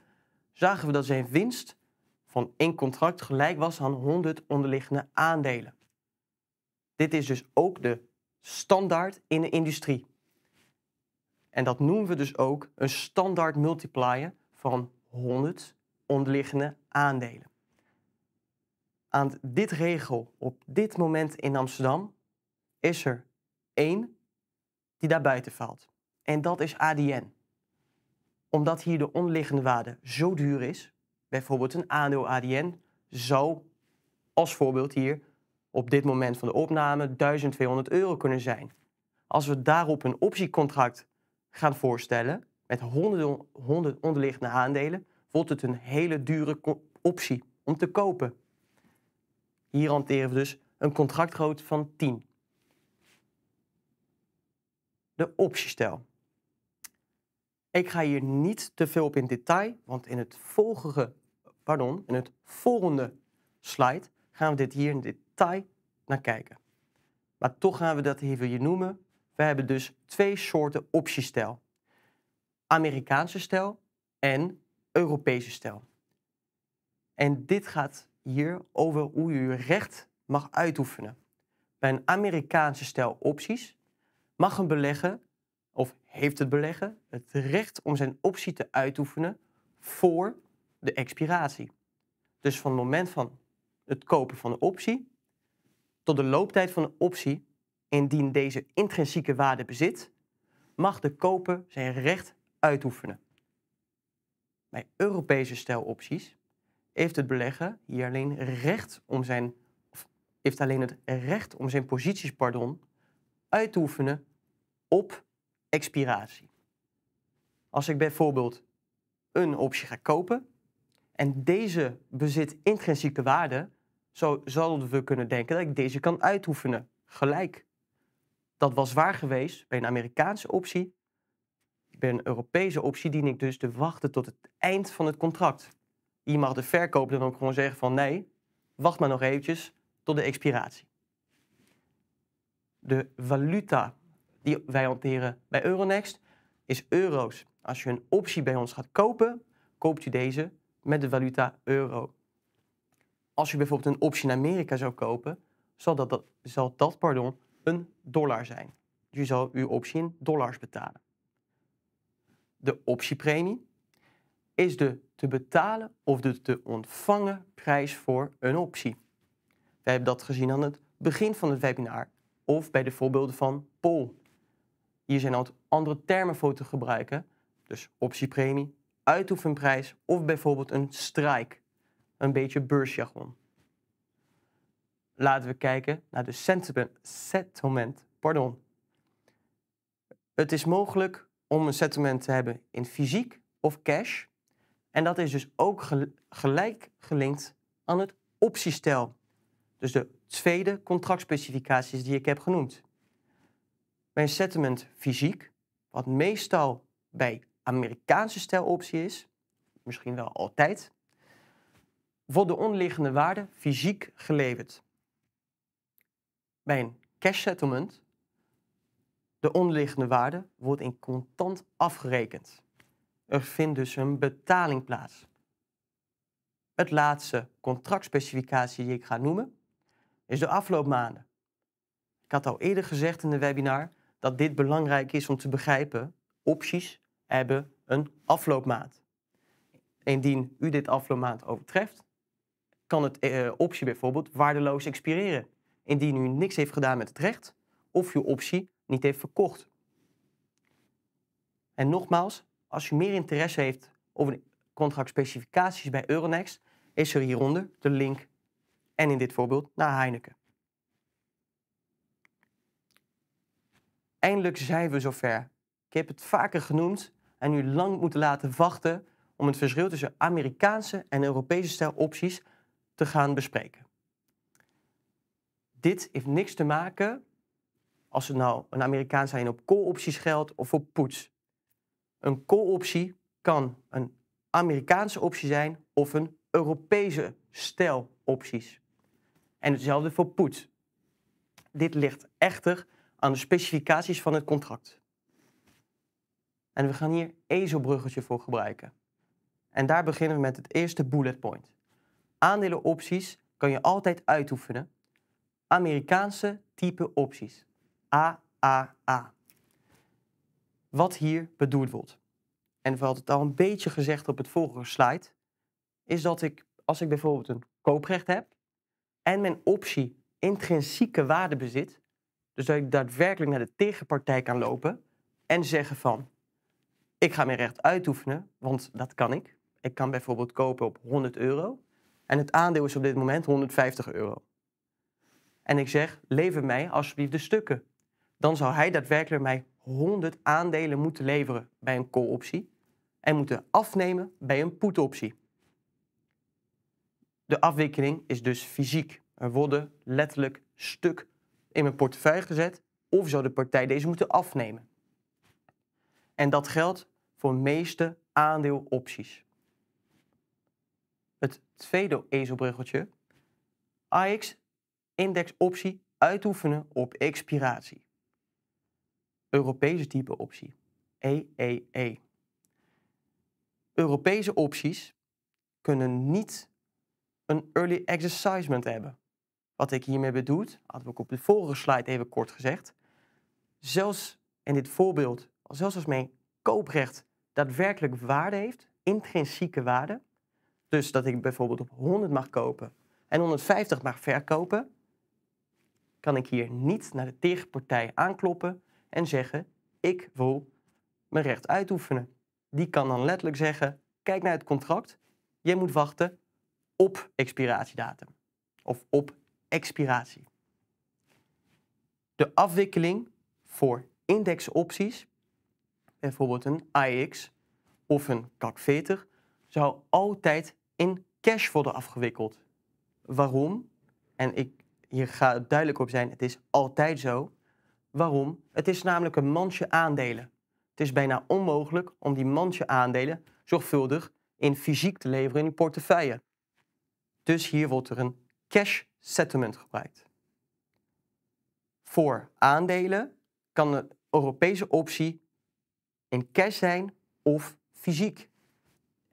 zagen we dat zijn winst van één contract gelijk was aan 100 onderliggende aandelen. Dit is dus ook de standaard in de industrie. En dat noemen we dus ook een standaard multiplier van 100 onderliggende aandelen. Aan dit regel op dit moment in Amsterdam is er één die daar buiten valt. En dat is ADN. Omdat hier de onderliggende waarde zo duur is, bijvoorbeeld een aandeel ADN zou als voorbeeld hier op dit moment van de opname 1200 euro kunnen zijn. Als we daarop een optiecontract gaan voorstellen met 100 onderliggende aandelen, wordt het een hele dure optie om te kopen. Hier hanteren we dus een contractgrootte van 10. De optiestel. Ik ga hier niet te veel op in detail, want in het volgende, pardon, in het volgende slide gaan we dit hier in dit detail naar kijken. Maar toch gaan we dat even noemen. We hebben dus twee soorten optiestel: Amerikaanse stel en Europese stijl. En dit gaat hier over hoe je je recht mag uitoefenen. Bij een Amerikaanse stel opties mag een belegger, of heeft het belegger, het recht om zijn optie te uitoefenen voor de expiratie. Dus van het moment van het kopen van de optie tot de looptijd van een optie, indien deze intrinsieke waarde bezit, mag de koper zijn recht uitoefenen. Bij Europese stelopties heeft het belegger hier alleen recht om zijn of heeft alleen het recht om zijn posities pardon, uit te oefenen op expiratie. Als ik bijvoorbeeld een optie ga kopen en deze bezit intrinsieke waarde, zo zouden we kunnen denken dat ik deze kan uitoefenen. Gelijk. Dat was waar geweest bij een Amerikaanse optie, bij een Europese optie, dien ik dus te wachten tot het eind van het contract. Je mag de verkoper dan ook gewoon zeggen van nee, wacht maar nog eventjes tot de expiratie. De valuta die wij hanteren bij Euronext is euro's. Als je een optie bij ons gaat kopen, koopt u deze met de valuta euro als je bijvoorbeeld een optie in Amerika zou kopen, zal dat, zal dat pardon, een dollar zijn. Dus je zal uw optie in dollars betalen. De optiepremie is de te betalen of de te ontvangen prijs voor een optie. We hebben dat gezien aan het begin van het webinar of bij de voorbeelden van Pol. Hier zijn altijd andere termen voor te gebruiken, dus optiepremie, uitoefenprijs of bijvoorbeeld een strike een beetje beursjargon. Laten we kijken naar de settlement. Pardon. Het is mogelijk om een settlement te hebben in fysiek of cash. En dat is dus ook gelijk gelinkt aan het optiestel. Dus de tweede contractspecificaties die ik heb genoemd. Bij een settlement fysiek, wat meestal bij Amerikaanse stijloptie is, misschien wel altijd, wordt de onderliggende waarde fysiek geleverd. Bij een cash settlement, de onderliggende waarde wordt in contant afgerekend. Er vindt dus een betaling plaats. Het laatste contractspecificatie die ik ga noemen is de afloopmaanden. Ik had al eerder gezegd in de webinar dat dit belangrijk is om te begrijpen. Opties hebben een afloopmaand. Indien u dit afloopmaand overtreft, kan het eh, optie bijvoorbeeld waardeloos expireren, indien u niks heeft gedaan met het recht of uw optie niet heeft verkocht. En nogmaals, als u meer interesse heeft over contractspecificaties bij Euronext, is er hieronder de link en in dit voorbeeld naar Heineken. Eindelijk zijn we zover. Ik heb het vaker genoemd en u lang moeten laten wachten om het verschil tussen Amerikaanse en Europese stijl opties te gaan bespreken. Dit heeft niks te maken als het nou een Amerikaan zijn op call-opties geldt of op poets. Een call-optie kan een Amerikaanse optie zijn of een Europese stijl opties. En hetzelfde voor Poets. Dit ligt echter aan de specificaties van het contract. En we gaan hier ezelbruggetje voor gebruiken. En daar beginnen we met het eerste bullet point. Aandelenopties kan je altijd uitoefenen. Amerikaanse type opties. AAA. Wat hier bedoeld wordt. En we het al een beetje gezegd op het vorige slide. Is dat ik, als ik bijvoorbeeld een kooprecht heb. En mijn optie intrinsieke waarde bezit. Dus dat ik daadwerkelijk naar de tegenpartij kan lopen. En zeggen van, ik ga mijn recht uitoefenen. Want dat kan ik. Ik kan bijvoorbeeld kopen op 100 euro. En het aandeel is op dit moment 150 euro. En ik zeg, lever mij alsjeblieft de stukken. Dan zou hij daadwerkelijk mij 100 aandelen moeten leveren bij een call-optie en moeten afnemen bij een put-optie. De afwikkeling is dus fysiek. Er worden letterlijk stuk in mijn portefeuille gezet of zou de partij deze moeten afnemen. En dat geldt voor de meeste aandeelopties het tweede ezelbruggeltje. AX-indexoptie uitoefenen op expiratie. Europese type optie. EEE. E, e. Europese opties kunnen niet een early exercisement hebben. Wat ik hiermee bedoel, hadden we ook op de vorige slide even kort gezegd. Zelfs in dit voorbeeld, zelfs als mijn kooprecht daadwerkelijk waarde heeft, intrinsieke waarde, dus dat ik bijvoorbeeld op 100 mag kopen en 150 mag verkopen, kan ik hier niet naar de tegenpartij aankloppen en zeggen: Ik wil mijn recht uitoefenen. Die kan dan letterlijk zeggen: Kijk naar het contract, jij moet wachten op expiratiedatum of op expiratie. De afwikkeling voor indexopties, bijvoorbeeld een AX of een CAC 40, zou altijd in cash worden afgewikkeld. Waarom? En ik, hier ga duidelijk op zijn, het is altijd zo. Waarom? Het is namelijk een mandje aandelen. Het is bijna onmogelijk om die mandje aandelen zorgvuldig in fysiek te leveren in je portefeuille. Dus hier wordt er een cash settlement gebruikt. Voor aandelen kan de Europese optie in cash zijn of fysiek.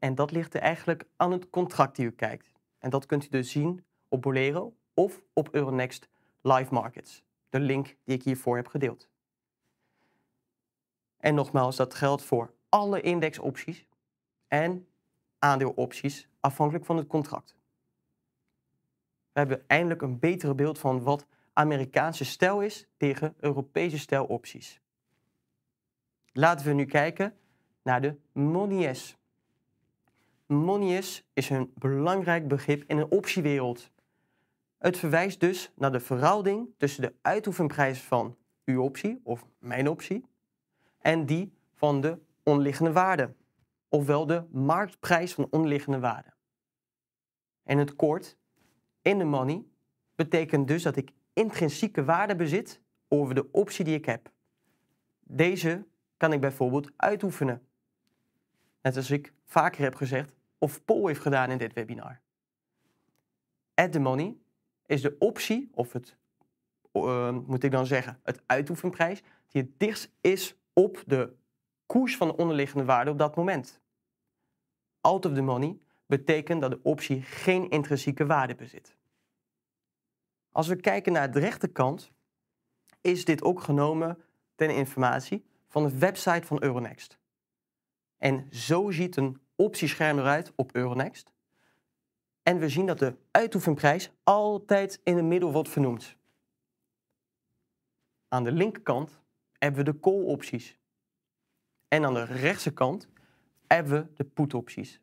En dat ligt er eigenlijk aan het contract die u kijkt. En dat kunt u dus zien op Bolero of op Euronext Live Markets. De link die ik hiervoor heb gedeeld. En nogmaals, dat geldt voor alle indexopties en aandeelopties afhankelijk van het contract. We hebben eindelijk een betere beeld van wat Amerikaanse stijl is tegen Europese stijlopties. Laten we nu kijken naar de Monies. Money is een belangrijk begrip in een optiewereld. Het verwijst dus naar de verhouding tussen de uitoefenprijs van uw optie of mijn optie en die van de onliggende waarde, ofwel de marktprijs van onliggende waarde. En het kort, in the money, betekent dus dat ik intrinsieke waarde bezit over de optie die ik heb. Deze kan ik bijvoorbeeld uitoefenen. Net als ik vaker heb gezegd, of poll heeft gedaan in dit webinar. At the money is de optie, of het, ehm, moet ik dan zeggen, het uitoefenprijs, die het dichtst is op de koers van de onderliggende waarde op dat moment. Out of the money betekent dat de optie geen intrinsieke waarde bezit. Als we kijken naar de rechterkant, is dit ook genomen ten informatie van de website van Euronext. En zo ziet een optiescherm eruit op Euronext. En we zien dat de uitoefenprijs altijd in het middel wordt vernoemd. Aan de linkerkant hebben we de call-opties. En aan de rechtse kant hebben we de put-opties.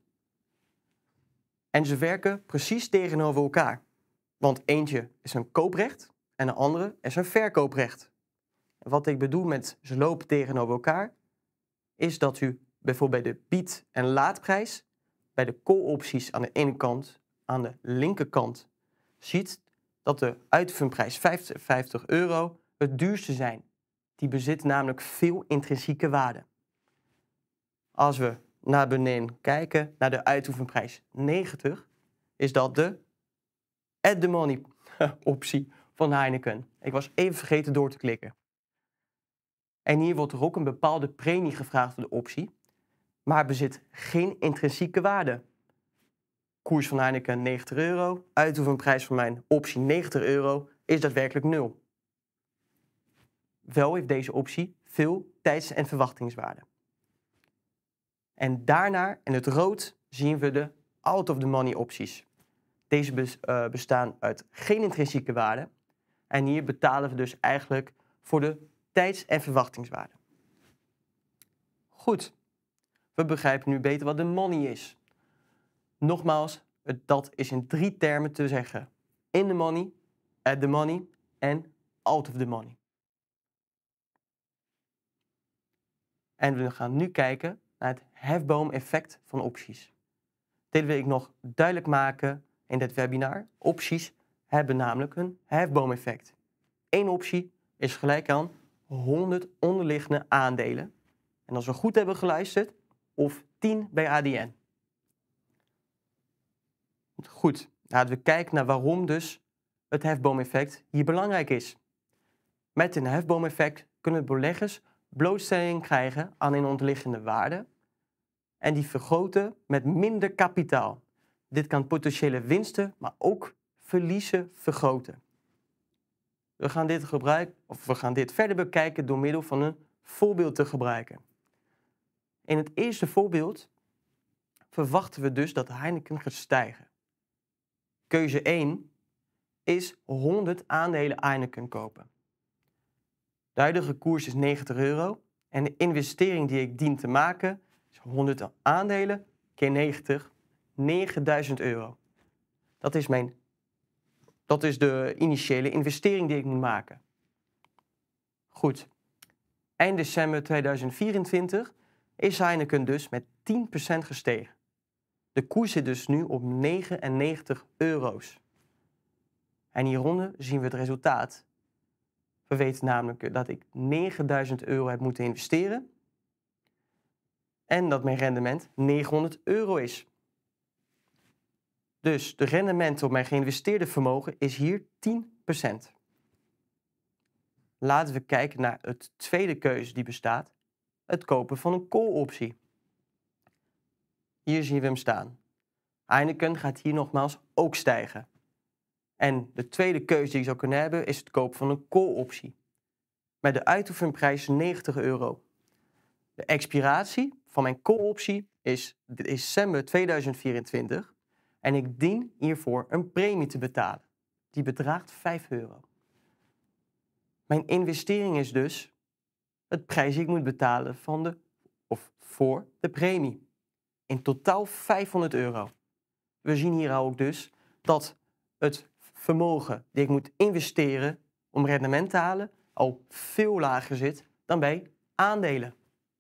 En ze werken precies tegenover elkaar. Want eentje is een kooprecht en de andere is een verkooprecht. wat ik bedoel met ze lopen tegenover elkaar, is dat u bijvoorbeeld bij de bied- en laadprijs, bij de call-opties aan de ene kant, aan de linkerkant, ziet dat de uitoefenprijs 50 euro het duurste zijn. Die bezit namelijk veel intrinsieke waarde. Als we naar beneden kijken, naar de uitoefenprijs 90, is dat de add the money optie van Heineken. Ik was even vergeten door te klikken. En hier wordt er ook een bepaalde premie gevraagd voor de optie maar bezit geen intrinsieke waarde. Koers van Heineken 90 euro, uitoefenprijs van mijn optie 90 euro is daadwerkelijk nul. Wel heeft deze optie veel tijds- en verwachtingswaarde. En daarna in het rood zien we de out-of-the-money opties. Deze eh, bestaan uit geen intrinsieke waarde. En hier betalen we dus eigenlijk voor de tijds- en verwachtingswaarde. Goed, we begrijpen nu beter wat de money is. Nogmaals, dat is in drie termen te zeggen. In the money, at the money en out of the money. En we gaan nu kijken naar het hefboom-effect van opties. Dit wil ik nog duidelijk maken in dit webinar. Opties hebben namelijk een hefboom-effect. Eén optie is gelijk aan 100 onderliggende aandelen. En als we goed hebben geluisterd, of 10 bij ADN. Goed, laten we kijken naar waarom dus het hefboomeffect hier belangrijk is. Met een hefboomeffect kunnen beleggers blootstelling krijgen aan een ontliggende waarde en die vergroten met minder kapitaal. Dit kan potentiële winsten, maar ook verliezen vergroten. We gaan dit, gebruik, of we gaan dit verder bekijken door middel van een voorbeeld te gebruiken. In het eerste voorbeeld verwachten we dus dat Heineken gaat stijgen. Keuze 1 is 100 aandelen Heineken kopen. De huidige koers is 90 euro en de investering die ik dien te maken is 100 aandelen keer 90, 9000 euro. Dat is, mijn, dat is de initiële investering die ik moet maken. Goed. Eind december 2024 is Heineken dus met 10% gestegen. De koers zit dus nu op 99 euro's. En hieronder zien we het resultaat. We weten namelijk dat ik 9000 euro heb moeten investeren en dat mijn rendement 900 euro is. Dus de rendement op mijn geïnvesteerde vermogen is hier 10%. Laten we kijken naar het tweede keuze die bestaat, het kopen van een call-optie. Hier zien we hem staan. Heineken gaat hier nogmaals ook stijgen. En de tweede keuze die ik zou kunnen hebben is het kopen van een call-optie. Met de uitoefenprijs 90 euro. De expiratie van mijn call-optie is december 2024 en ik dien hiervoor een premie te betalen. Die bedraagt 5 euro. Mijn investering is dus het prijs die ik moet betalen van de, of voor de premie. In totaal 500 euro. We zien hier ook dus dat het vermogen die ik moet investeren om rendement te halen al veel lager zit dan bij aandelen.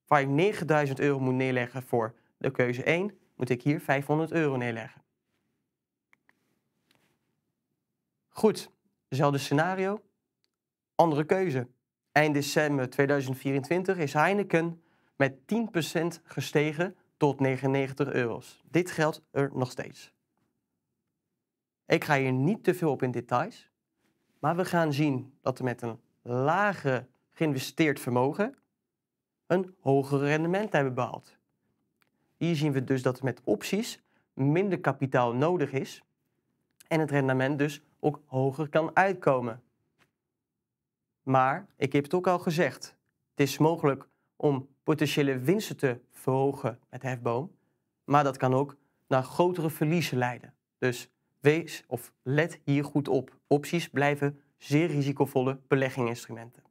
Waar ik 9000 euro moet neerleggen voor de keuze 1, moet ik hier 500 euro neerleggen. Goed, hetzelfde scenario, andere keuze. Eind december 2024 is Heineken met 10% gestegen tot 99 euro's. Dit geldt er nog steeds. Ik ga hier niet te veel op in details, maar we gaan zien dat er met een lage geïnvesteerd vermogen een hoger rendement hebben behaald. Hier zien we dus dat er met opties minder kapitaal nodig is en het rendement dus ook hoger kan uitkomen. Maar ik heb het ook al gezegd: het is mogelijk om potentiële winsten te verhogen met hefboom, maar dat kan ook naar grotere verliezen leiden. Dus wees of let hier goed op. Opties blijven zeer risicovolle belegginginstrumenten.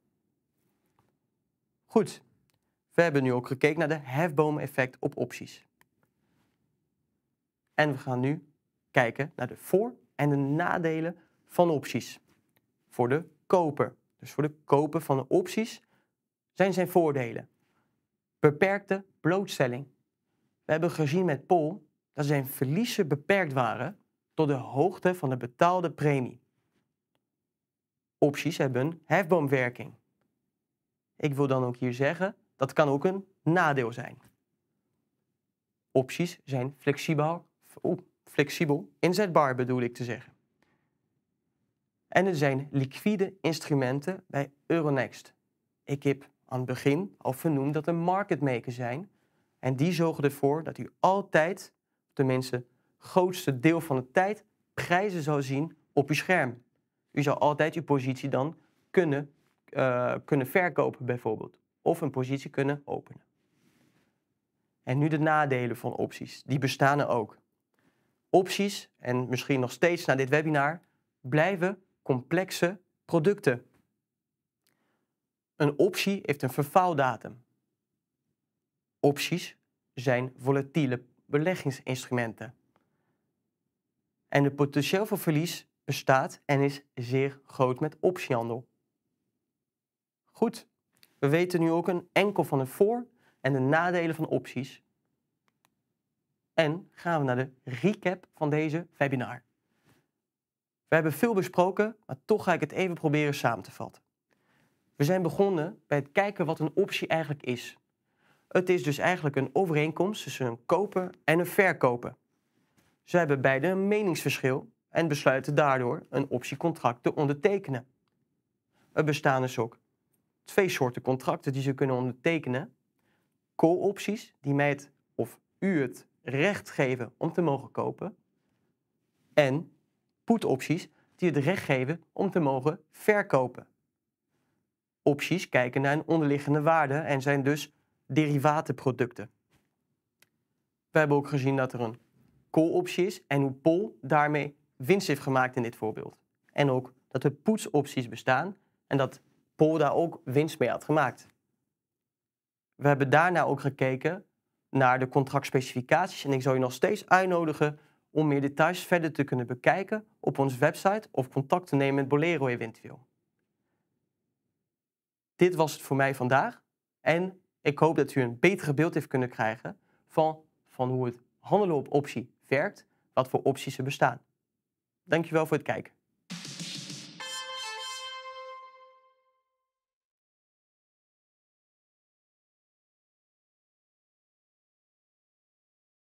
Goed, we hebben nu ook gekeken naar de hefboom op opties. En we gaan nu kijken naar de voor- en de nadelen van opties voor de koper. Dus voor het kopen van de opties zijn zijn voordelen. Beperkte blootstelling. We hebben gezien met Paul dat zijn verliezen beperkt waren tot de hoogte van de betaalde premie. Opties hebben een hefboomwerking. Ik wil dan ook hier zeggen, dat kan ook een nadeel zijn. Opties zijn flexibel, flexibel inzetbaar bedoel ik te zeggen. En er zijn liquide instrumenten bij Euronext. Ik heb aan het begin al vernoemd dat er marketmakers zijn. En die zorgen ervoor dat u altijd, tenminste het grootste deel van de tijd, prijzen zal zien op uw scherm. U zou altijd uw positie dan kunnen, eh, kunnen verkopen bijvoorbeeld. Of een positie kunnen openen. En nu de nadelen van opties. Die bestaan er ook. Opties, en misschien nog steeds na dit webinar, blijven complexe producten. Een optie heeft een verfaaldatum. Opties zijn volatiele beleggingsinstrumenten. En het potentieel voor verlies bestaat en is zeer groot met optiehandel. Goed, we weten nu ook een enkel van de voor- en de nadelen van opties. En gaan we naar de recap van deze webinar. We hebben veel besproken, maar toch ga ik het even proberen samen te vatten. We zijn begonnen bij het kijken wat een optie eigenlijk is. Het is dus eigenlijk een overeenkomst tussen een koper en een verkoper. Ze hebben beide een meningsverschil en besluiten daardoor een optiecontract te ondertekenen. Er bestaan dus ook twee soorten contracten die ze kunnen ondertekenen. Call-opties, die mij het of u het recht geven om te mogen kopen. En put-opties die het recht geven om te mogen verkopen. Opties kijken naar een onderliggende waarde en zijn dus derivatenproducten. We hebben ook gezien dat er een call-optie is en hoe Pol daarmee winst heeft gemaakt in dit voorbeeld. En ook dat er poetsopties bestaan en dat Pol daar ook winst mee had gemaakt. We hebben daarna ook gekeken naar de contractspecificaties en ik zou je nog steeds uitnodigen om meer details verder te kunnen bekijken op onze website of contact te nemen met Bolero eventueel. Dit was het voor mij vandaag en ik hoop dat u een betere beeld heeft kunnen krijgen van, van hoe het handelen op optie werkt, wat voor opties er bestaan. Dankjewel voor het kijken.